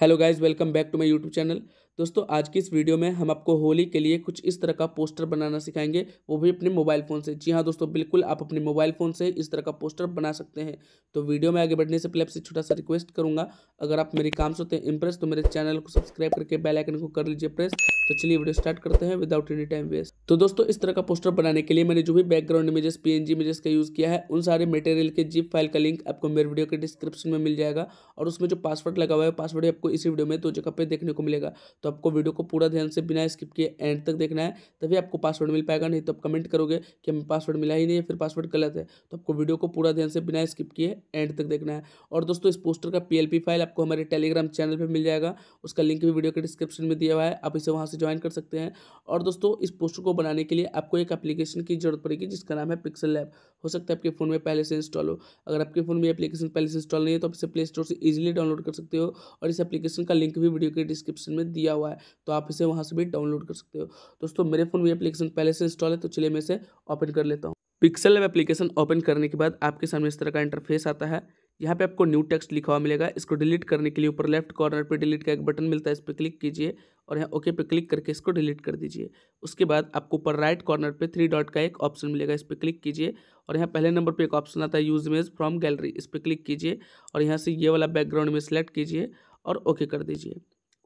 hello guys welcome back to my YouTube channel दोस्तों आज की इस वीडियो में हम आपको होली के लिए कुछ इस तरह का पोस्टर बनाना सिखाएंगे वो भी अपने मोबाइल फ़ोन से जी हाँ दोस्तों बिल्कुल आप अपने मोबाइल फ़ोन से इस तरह का पोस्टर बना सकते हैं तो वीडियो में आगे बढ़ने से पहले आपसे छोटा सा रिक्वेस्ट करूँगा अगर आप मेरे काम से होते हैं इंप्रेस तो मेरे चैनल को सब्सक्राइब करके बेलाइकन को कर लीजिए प्रेस तो चलिए वीडियो स्टार्ट करते हैं विदाउट एनी टाइम वेस्ट तो दोस्तों इस तरह का पोस्टर बनाने के लिए मैंने जो भी background images P N images का यूज़ किया है उन सारे मटेरियल के जीप फाइल का लिंक आपको मेरे वीडियो के डिस्क्रिप्शन में मिल जाएगा और उसमें जो पासवर्ड लगा हुआ है पासवर्ड आपको आपको इसी वीडियो में दो जगह पे देखने को मिलेगा तो आपको वीडियो को पूरा ध्यान से बिना स्किप किए एंड तक देखना है तभी आपको पासवर्ड मिल पाएगा नहीं तो आप कमेंट करोगे कि हमें पासवर्ड मिला ही नहीं है फिर पासवर्ड गलत है तो आपको वीडियो को पूरा ध्यान से बिना स्किप किए एंड तक देखना है और दोस्तों इस पोस्टर का पी फाइल आपको हमारे टेलीग्राम चैनल पर मिल जाएगा उसका लिंक भी वीडियो के डिस्क्रिप्शन में दिया हुआ है आप इसे वहाँ से ज्वाइन कर सकते हैं और दोस्तों इस पोस्टर को बनाने के लिए आपको एक एप्लीकेशन की जरूरत पड़ेगी जिसका नाम है पिक्सल लैब हो सकता है आपके फ़ोन में पहले से इंस्टॉल हो अगर आपके फ़ोन में एप्लीकेशन पहले से इंस्टॉल नहीं है तो आप इसे प्ले स्टोर से ईजिली डाउनलोड कर सकते हो और इस एप्लीकेशन एप्लीकेशन का लिंक भी वीडियो के डिस्क्रिप्शन में दिया हुआ है तो आप इसे वहाँ से भी डाउनलोड कर सकते हो दोस्तों मेरे फोन में एप्लीकेशन पहले से इंस्टॉल है तो चलिए मैं इसे ओपन कर लेता हूँ पिक्सल ऐप एप्लीकेशन ओपन करने के बाद आपके सामने इस तरह का इंटरफेस आता है यहाँ पे आपको न्यू टेक्स्ट लिखा हुआ मिलेगा इसको डिलीट करने के लिए ऊपर लेफ्ट कॉर्नर पे डिलीट का एक बटन मिलता है इस पर क्लिक कीजिए और यहाँ ओके पे क्लिक करके इसको डिलीट कर दीजिए उसके बाद आपको ऊपर राइट कॉर्नर पे थ्री डॉट का एक ऑप्शन मिलेगा इस पर क्लिक कीजिए और यहाँ पहले नंबर पर एक ऑप्शन आता है यूज इमेज फ्रॉम गैलरी इस पर क्लिक कीजिए और यहाँ से ये वाला बैकग्राउंड में सेलेक्ट कीजिए और ओके कर दीजिए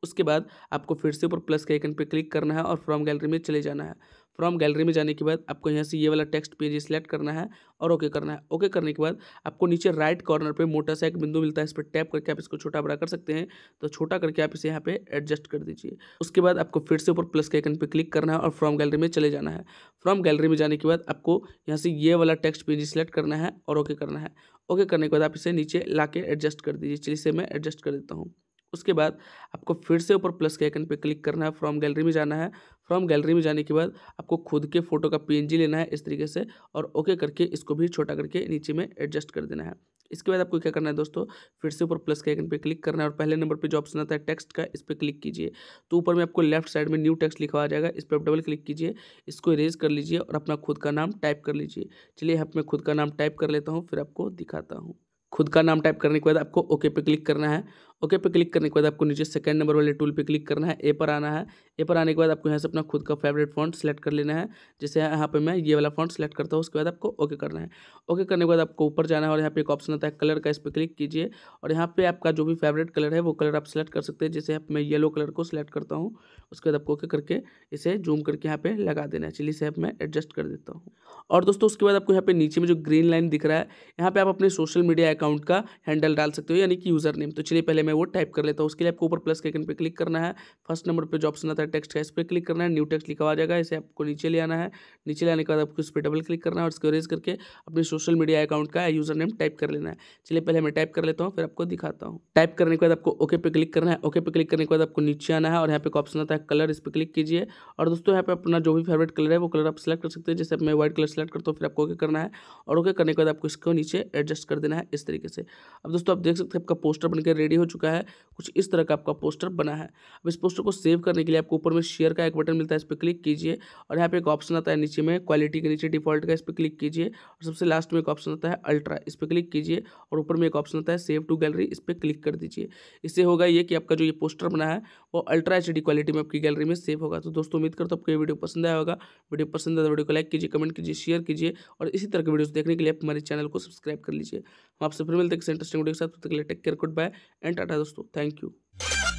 उसके बाद आपको फिर से ऊपर प्लस के आइकन पर क्लिक करना है और फ्रॉम गैलरी में चले जाना है फ्रॉम गैलरी में जाने के बाद आपको यहाँ से ये वाला टेक्स्ट पेज सेलेक्ट करना है और ओके करना है ओके करने के बाद आपको नीचे राइट कॉर्नर पे मोटा सा एक बिंदु मिलता है इस पर टैप करके आप इसको छोटा बड़ा कर सकते हैं तो छोटा करके आप इसे यहाँ पे एडजस्ट कर दीजिए उसके बाद आपको फिर से ऊपर प्लस के आइकन पर क्लिक करना है और फ्रॉम गैलरी में चले जाना है फ्रॉम गैलरी में जाने के बाद आपको यहाँ से ये वाला टेक्स्ट पेज सेलेक्ट करना है और ओके करना है ओके करने के बाद आप इसे नीचे ला एडजस्ट कर दीजिए चलिए इसे मैं एडजस्ट कर देता हूँ उसके बाद आपको फिर से ऊपर प्लस के आइकन पे क्लिक करना है फ्रॉम गैलरी में जाना है फ्रॉम गैलरी में जाने के बाद आपको खुद के फोटो का पीएनजी लेना है इस तरीके से और ओके करके इसको भी छोटा करके नीचे में एडजस्ट कर देना है इसके बाद आपको क्या करना है दोस्तों फिर से ऊपर प्लस के आइकन पे क्लिक करना है और पहले नंबर पे जो ऑप्शन आता है टेक्स्ट का इस पर क्लिक कीजिए तो ऊपर में आपको लेफ्ट साइड में न्यू टेक्स्ट लिखा आ जाएगा इस पर डबल क्लिक कीजिए इसको इरेज कर लीजिए और अपना खुद का नाम टाइप कर लीजिए चलिए अब मैं खुद का नाम टाइप कर लेता हूँ फिर आपको दिखाता हूँ खुद का नाम टाइप करने के बाद आपको ओके पे क्लिक करना है ओके पे क्लिक करने के बाद आपको नीचे सेकंड नंबर वाले टूल पे क्लिक करना है ए पर आना है ए पर आने के बाद आपको यहाँ से अपना खुद का फेवरेट फॉन्ट सेलेक्ट कर लेना है जैसे यहाँ पे मैं ये वाला फॉन्ट सेलेक्ट करता हूँ उसके बाद आपको ओके करना है ओके करने के बाद आपको ऊपर जाना है और यहाँ पे एक ऑप्शन आता है कलर का इस पर क्लिक कीजिए और यहाँ पे आपका जो भी फेवरेट कलर है वो कलर आप सेलेक्ट कर सकते हैं जैसे आप मैं येलो कलर को सिलेक्ट करता हूँ उसके बाद आपको ओके करके इसे जूम करके यहाँ पे लगा देना है चलिए इसे मैं एडजस्ट कर देता हूँ और दोस्तों उसके बाद आपको यहाँ पे नीचे में जो ग्रीन लाइन दिख रहा है यहाँ पे आप अपने सोशल मीडिया अकाउंट का हैंडल डाल सकते हो यानी कि यूजर नेम तो चलिए पहले मैं मैं वो टाइप कर लेता हूँ उसके लिए आपको ऊपर प्लस के आइकन पर क्लिक करना है फर्स्ट नंबर पर जो ऑप्शन आता है टेक्स्ट का इस पर क्लिक करना है न्यू टेक्स्ट लिखा हुआ जाएगा इसे आपको नीचे ले आना है नीचे लाने के बाद आपको इस पर डबल क्लिक करना है और इसको रेज करके अपने सोशल मीडिया अकाउंट का यूजर नेम टाइप कर लेना है चलिए पहले मैं टाइप कर लेता हूँ फिर आपको दिखाता हूँ टाइप करने के बाद आपको ओके पे क्लिक करना है ओके पे क्लिक करने के बाद आपको नीचे आना है और यहाँ पे ऑप्शन आता है कलर इस पर क्लिक कीजिए और दोस्तों यहाँ पे अपना जो भी फेवरेट कलर है वो कलर आप सेलेक्ट कर सकते हैं जैसे मैं व्हाइट कलर सेलेक्ट करता हूँ फिर आपको ओके करना है और ओके करने के बाद आपको इसको नीचे एडजस्ट कर देना है इस तरीके से अब दोस्तों आप देख सकते हैं आपका पोस्टर बनकर रेडी हो चुका चुका है कुछ इस तरह का आपका पोस्टर बना है अब इस पोस्टर को सेव करने के लिए आपको ऊपर में शेयर का एक बटन मिलता है इस पर क्लिक कीजिए और यहाँ पे एक ऑप्शन आता है नीचे में क्वालिटी के नीचे डिफॉल्ट का इस पर क्लिक कीजिए और सबसे लास्ट में एक ऑप्शन आता है अल्ट्रा इस पर क्लिक कीजिए और ऊपर में एक ऑप्शन आता है सेव टू गैलरी इस पर क्लिक कर दीजिए इससे होगा ये कि आपका जो ये पोस्टर बना है वो अल्ट्रा एच क्वालिटी में आपकी गैलरी में सेव होगा तो दोस्तों उम्मीद करता हूँ आपको ये वीडियो पसंद आया होगा वीडियो पसंद आया तो वीडियो को लाइक कीजिए कमेंट कीजिए शेयर कीजिए और इसी तरह के वीडियोस देखने के लिए आप हमारे चैनल को सब्सक्राइब कर लीजिए हम आपसे फिर मिलते हैं इंटरेस्टिंग वीडियो के साथ take care good bye and है दोस्तों थैंक यू